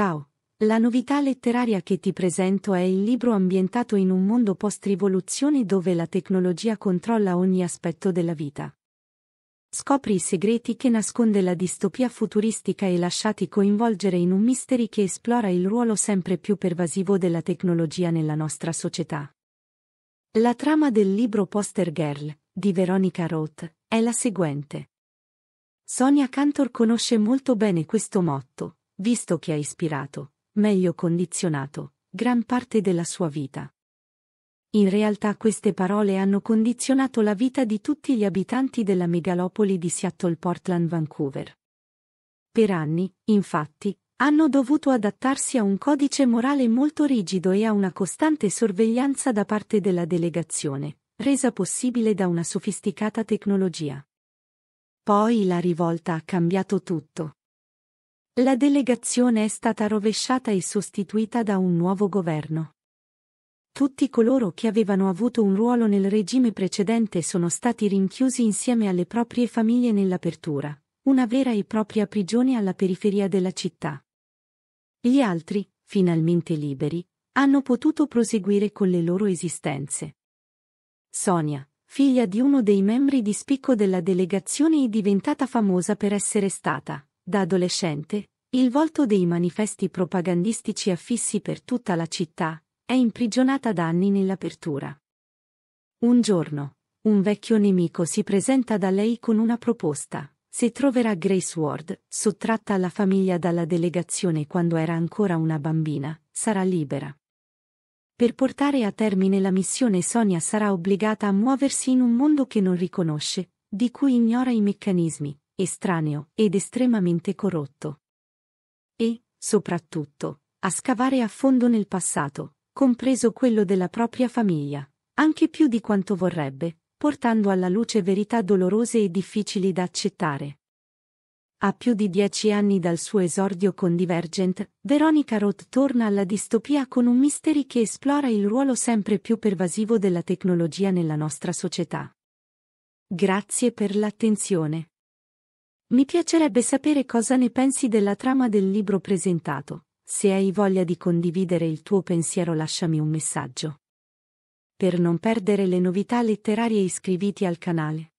Ciao! La novità letteraria che ti presento è il libro ambientato in un mondo post-rivoluzione dove la tecnologia controlla ogni aspetto della vita. Scopri i segreti che nasconde la distopia futuristica e lasciati coinvolgere in un mystery che esplora il ruolo sempre più pervasivo della tecnologia nella nostra società. La trama del libro Poster Girl, di Veronica Roth, è la seguente. Sonia Cantor conosce molto bene questo motto, visto che ha ispirato, meglio condizionato, gran parte della sua vita. In realtà queste parole hanno condizionato la vita di tutti gli abitanti della megalopoli di Seattle Portland Vancouver. Per anni, infatti, hanno dovuto adattarsi a un codice morale molto rigido e a una costante sorveglianza da parte della delegazione, resa possibile da una sofisticata tecnologia. Poi la rivolta ha cambiato tutto. La delegazione è stata rovesciata e sostituita da un nuovo governo. Tutti coloro che avevano avuto un ruolo nel regime precedente sono stati rinchiusi insieme alle proprie famiglie nell'apertura, una vera e propria prigione alla periferia della città. Gli altri, finalmente liberi, hanno potuto proseguire con le loro esistenze. Sonia, figlia di uno dei membri di spicco della delegazione e diventata famosa per essere stata da adolescente, il volto dei manifesti propagandistici affissi per tutta la città, è imprigionata da anni nell'apertura. Un giorno, un vecchio nemico si presenta da lei con una proposta. Se troverà Grace Ward, sottratta alla famiglia dalla delegazione quando era ancora una bambina, sarà libera. Per portare a termine la missione Sonia sarà obbligata a muoversi in un mondo che non riconosce, di cui ignora i meccanismi, estraneo ed estremamente corrotto. E, soprattutto, a scavare a fondo nel passato, compreso quello della propria famiglia, anche più di quanto vorrebbe, portando alla luce verità dolorose e difficili da accettare. A più di dieci anni dal suo esordio con Divergent, Veronica Roth torna alla distopia con un mystery che esplora il ruolo sempre più pervasivo della tecnologia nella nostra società. Grazie per l'attenzione. Mi piacerebbe sapere cosa ne pensi della trama del libro presentato. Se hai voglia di condividere il tuo pensiero lasciami un messaggio. Per non perdere le novità letterarie iscriviti al canale.